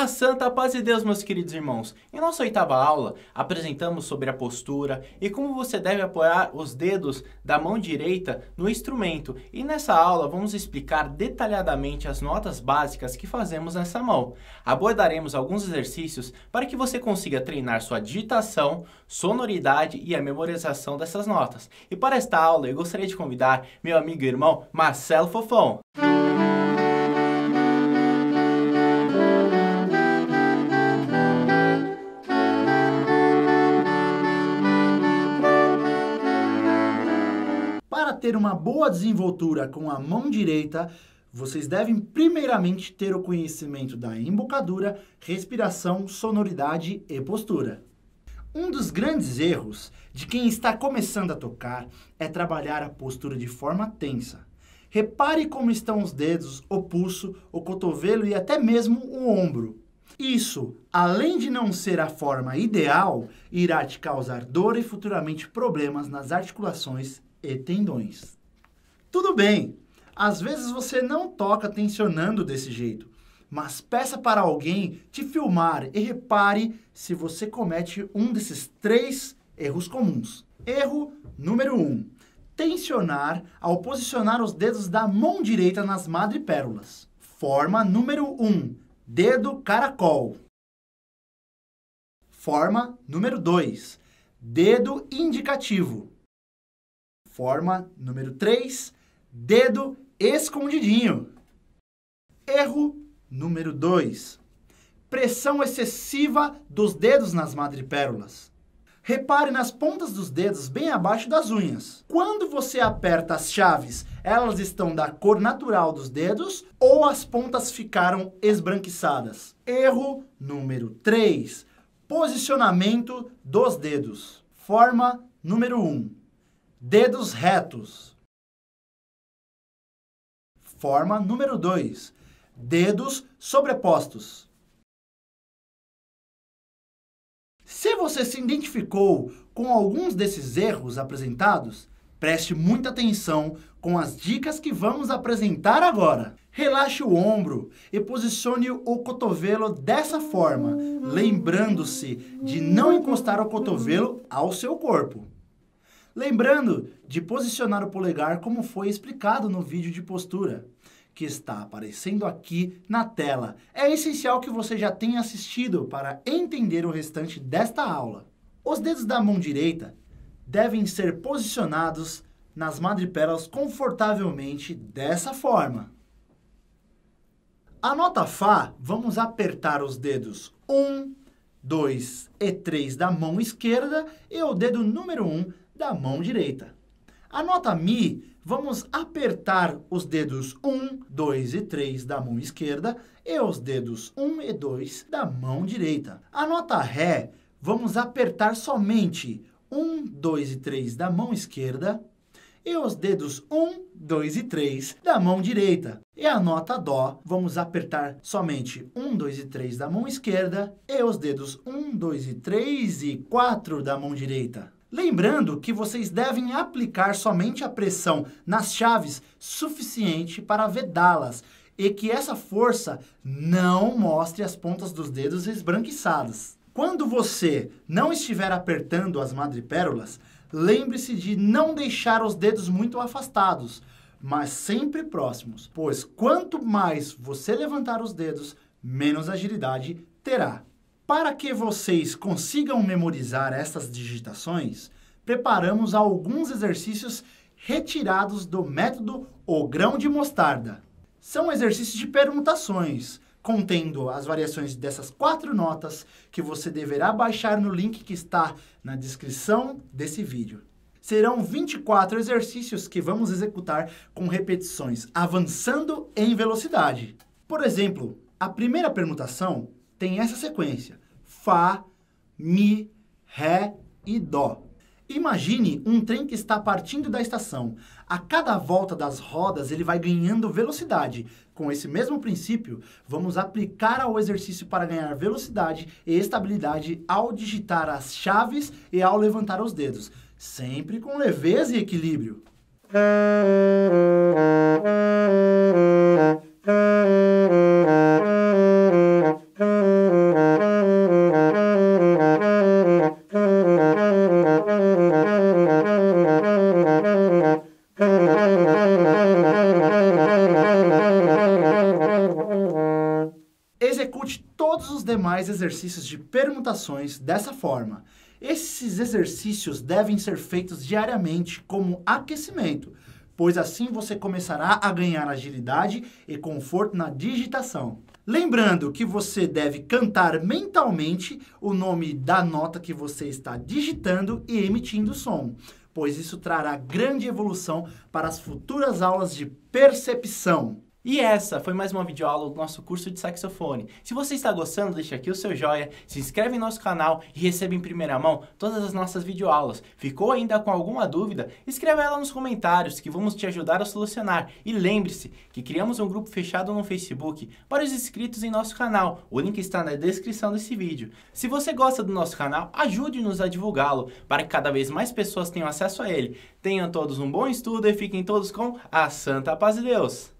A santa paz de Deus, meus queridos irmãos. Em nossa oitava aula, apresentamos sobre a postura e como você deve apoiar os dedos da mão direita no instrumento. E nessa aula vamos explicar detalhadamente as notas básicas que fazemos nessa mão. Abordaremos alguns exercícios para que você consiga treinar sua digitação, sonoridade e a memorização dessas notas. E para esta aula, eu gostaria de convidar meu amigo e irmão Marcelo Fofão. ter uma boa desenvoltura com a mão direita, vocês devem primeiramente ter o conhecimento da embocadura, respiração, sonoridade e postura. Um dos grandes erros de quem está começando a tocar é trabalhar a postura de forma tensa. Repare como estão os dedos, o pulso, o cotovelo e até mesmo o ombro. Isso, além de não ser a forma ideal, irá te causar dor e futuramente problemas nas articulações e tendões. Tudo bem, às vezes você não toca tensionando desse jeito, mas peça para alguém te filmar e repare se você comete um desses três erros comuns. Erro número 1. Um, tensionar ao posicionar os dedos da mão direita nas madrepérolas. Forma número 1. Um, dedo caracol. Forma número 2. Dedo indicativo. Forma número 3, dedo escondidinho. Erro número 2, pressão excessiva dos dedos nas madrepérolas. Repare nas pontas dos dedos bem abaixo das unhas. Quando você aperta as chaves, elas estão da cor natural dos dedos ou as pontas ficaram esbranquiçadas. Erro número 3. Posicionamento dos dedos. Forma número 1. Um Dedos retos. Forma número 2. Dedos sobrepostos. Se você se identificou com alguns desses erros apresentados, preste muita atenção com as dicas que vamos apresentar agora. Relaxe o ombro e posicione o cotovelo dessa forma, lembrando-se de não encostar o cotovelo ao seu corpo. Lembrando de posicionar o polegar como foi explicado no vídeo de postura, que está aparecendo aqui na tela. É essencial que você já tenha assistido para entender o restante desta aula. Os dedos da mão direita devem ser posicionados nas madrepérolas confortavelmente dessa forma. A nota Fá, vamos apertar os dedos 1, 2 e 3 da mão esquerda e o dedo número 1 da mão direita. A nota Mi, vamos apertar os dedos 1, 2 e 3 da mão esquerda e os dedos 1 e 2 da mão direita. A nota Ré, vamos apertar somente 1, 2 e 3 da mão esquerda e os dedos 1, 2 e 3 da mão direita. E a nota Dó, vamos apertar somente 1, 2 e 3 da mão esquerda e os dedos 1, 2 e 3 e 4 da mão direita. Lembrando que vocês devem aplicar somente a pressão nas chaves suficiente para vedá-las e que essa força não mostre as pontas dos dedos esbranquiçadas. Quando você não estiver apertando as madrepérolas, lembre-se de não deixar os dedos muito afastados, mas sempre próximos, pois quanto mais você levantar os dedos, menos agilidade terá. Para que vocês consigam memorizar estas digitações, preparamos alguns exercícios retirados do método O Grão de Mostarda. São exercícios de permutações, contendo as variações dessas quatro notas que você deverá baixar no link que está na descrição desse vídeo. Serão 24 exercícios que vamos executar com repetições avançando em velocidade. Por exemplo, a primeira permutação tem essa sequência: Fá, Mi, Ré e Dó. Imagine um trem que está partindo da estação. A cada volta das rodas, ele vai ganhando velocidade. Com esse mesmo princípio, vamos aplicar ao exercício para ganhar velocidade e estabilidade ao digitar as chaves e ao levantar os dedos, sempre com leveza e equilíbrio. Execute todos os demais exercícios de permutações dessa forma. Esses exercícios devem ser feitos diariamente como aquecimento, pois assim você começará a ganhar agilidade e conforto na digitação. Lembrando que você deve cantar mentalmente o nome da nota que você está digitando e emitindo som, pois isso trará grande evolução para as futuras aulas de percepção. E essa foi mais uma videoaula do nosso curso de saxofone. Se você está gostando, deixa aqui o seu joia, se inscreve em nosso canal e receba em primeira mão todas as nossas videoaulas. Ficou ainda com alguma dúvida? Escreva ela nos comentários que vamos te ajudar a solucionar. E lembre-se que criamos um grupo fechado no Facebook para os inscritos em nosso canal. O link está na descrição desse vídeo. Se você gosta do nosso canal, ajude-nos a divulgá-lo para que cada vez mais pessoas tenham acesso a ele. Tenham todos um bom estudo e fiquem todos com a Santa Paz de Deus!